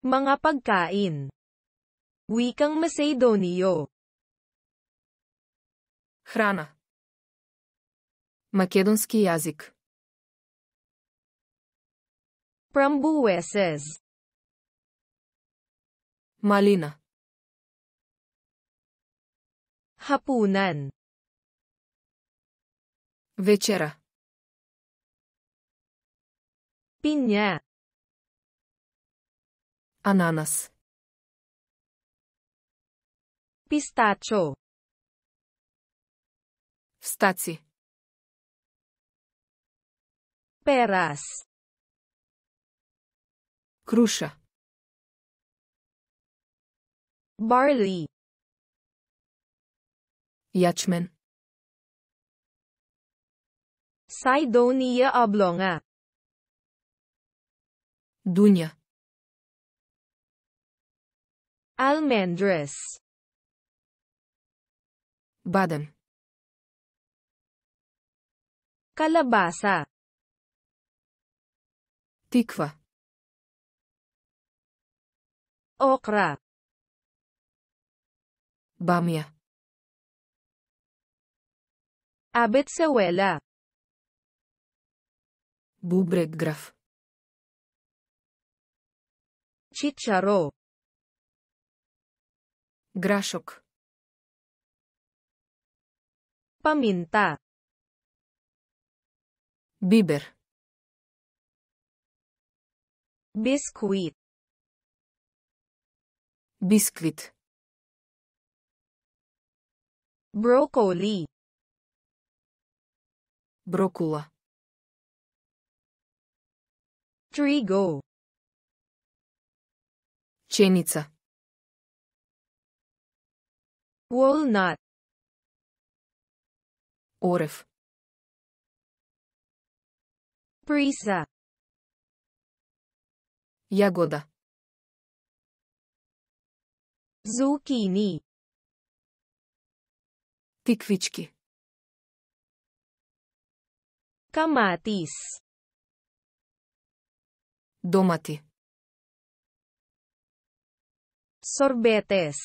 Mga pagkain. Wikang Macedonio. Храна. Македонски јазик. Прамбуесес. Малина. Hapunan. Večera. Pinya. Ананас. Пистачо. Стаци. Перас. Круша. Barley. Ячмен. Сайдония облонга. Дуня. Almendras. Baden. Kalabasa. Tikva. Okra. Bamya. Abetsewela. Bubreggraf. Chicharo. Grašok. Paminta. Biber. Biskuit. Biskvit. Broccoli. Brokula. Trigo. Čenica. Walnut. Орев. Бриса. Ягода. Зукини. Тиквички. Каматис. Домати. Сорбетес.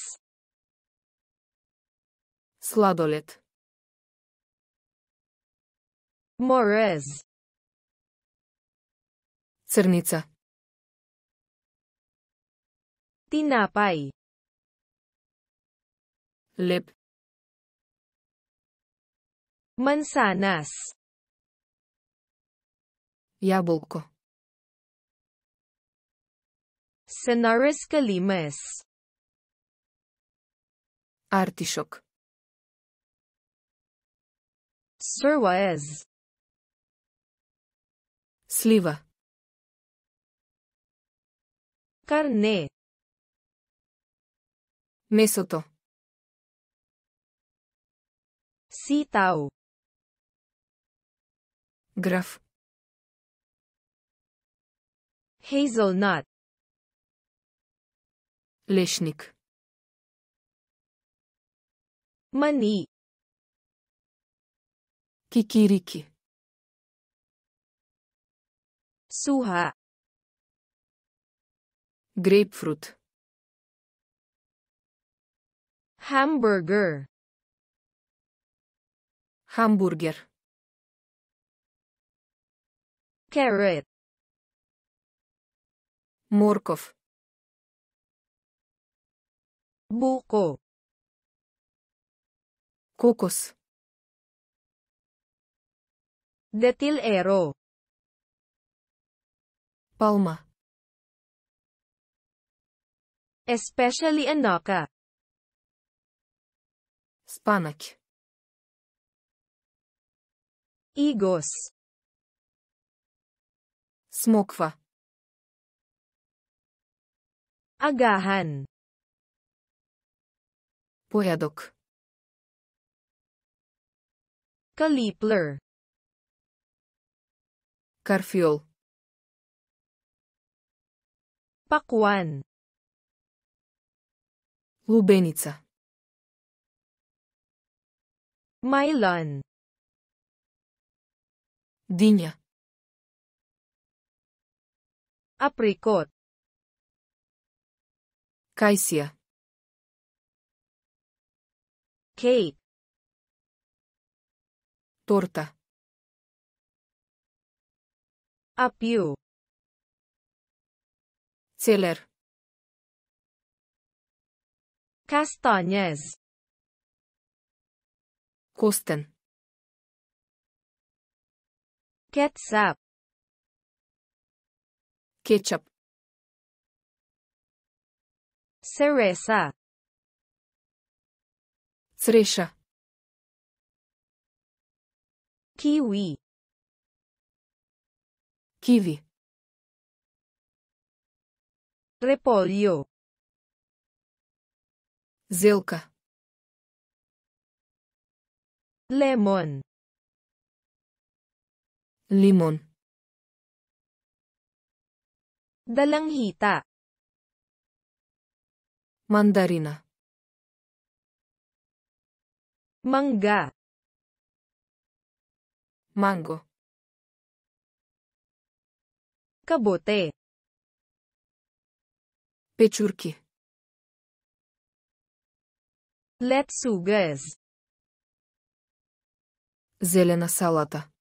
Sladoled. Morez. Crnica. Tinapaj. Lep. Mansanas. Jabolko. Senares kalimes. Artišok. Сырва is. Слива. Карне. Месото. Ситау. Граф. Hazelnut. Лешник. Мани. Кикирики. Суха. Грейпфрут. Хамбургер. Хамбургер. Carrot. Морков. Буко. Кокос. Detilero. Palma. Especially anaka. Spanak. Igos. Smokva. Agahan. Порядок. Kalipler. Karfiol. Pakuan. Lubenica. Majlan. Dynia. Apricot. Kajsia. Kate. Torta. Up you. Celer. Castanhas. Kosten. Ketchup. Ketchup. Cereza. Cereja. Kiwi. Kiwi. Repolho. Zelka. Lemon. Limon. Dalanghita. Mandarina. Mangga. Mango. Caboté. Печурки. Лецугъз. Зелена салата.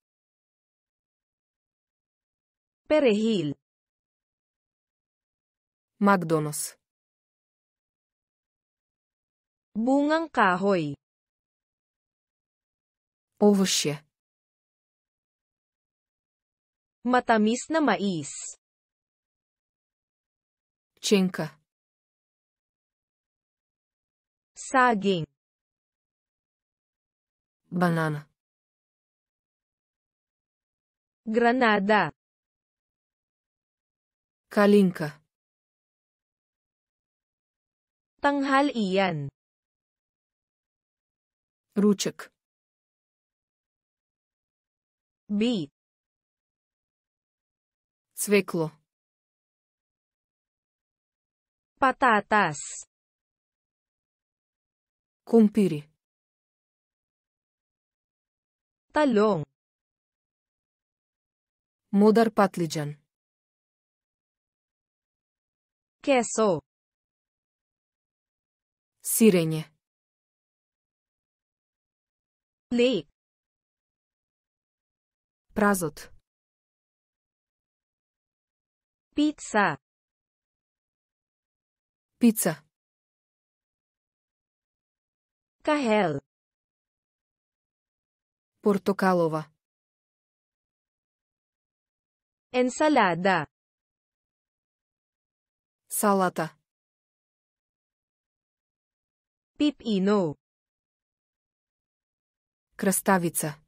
Перехил. Макдонос. Bungang kahoy. Овощи. Matamis na mais. Chinka. Saging. Banana. Granada. Kalinka. Tanghal iyan. Ruček. Beat. Цвекло. Пататас. кумпири, Талон. Модар патлиджан. Кесо. Сирење. Ли. Празот. Pizza. Pizza. Kahel. Portokalova. Ensalada. Salata. Pipino. Krastavica.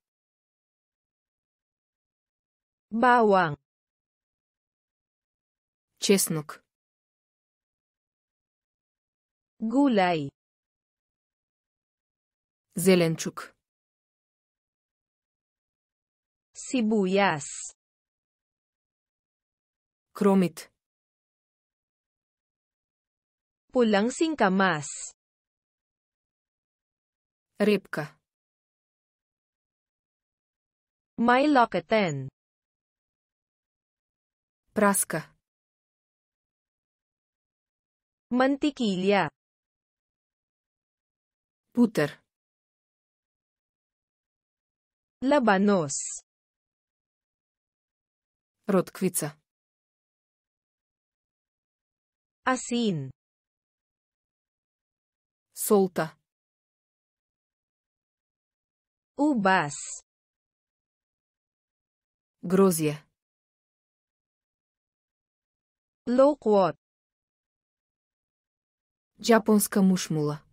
Bawang. Чеснок. Гуляй. Зеленчук. Сибуяс. Кромит. Pulang singkamas. Репка. May locketen. Праска. Mantiquilla. Butter. Labanos. Rotkvica. Asin. Солта. Убас. Грозья. Локвот. Japonska mušmula.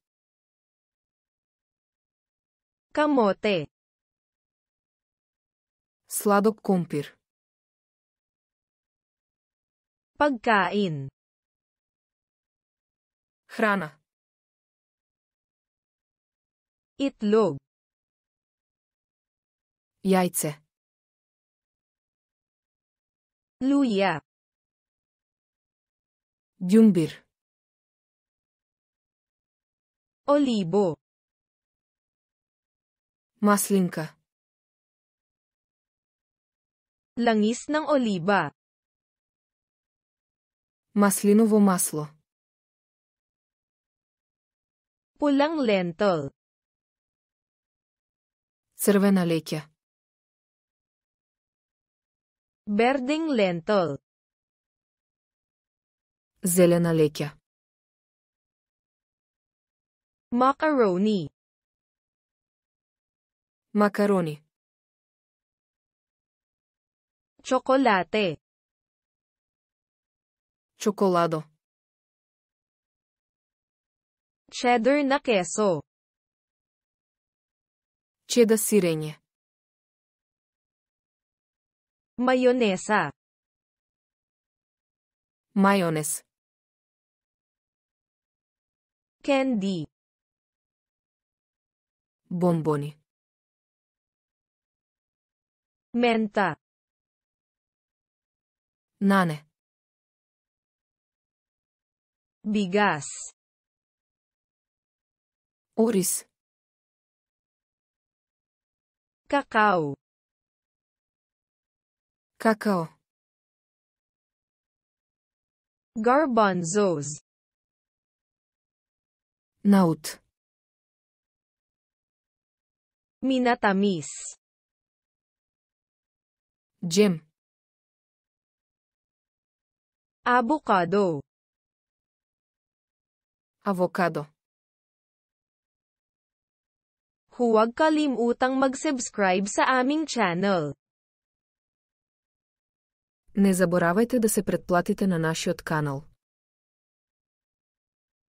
камоте, Сладок компир. Pagkain. Храна. Итлог. Яйце. Луя. Дюмбир. Олібо. Маслинка. Langis ng oliba. Маслиново масло. Pulang lentil. Червена летя. Berding lentil. Зелена летя macaroni macaroni chocolate chocolado cheddar na keso cheddar sirene maionesa mayones candy bomboni. Menta. Nane. Bigas. Oris. Cacau. Cacau. Garbanzos. Note. Minatamis. Gym. Avocado. Avocado. Huwag kalimutang mag-subscribe sa aming channel. Не заборавайте да се предплатите на нашиот канал.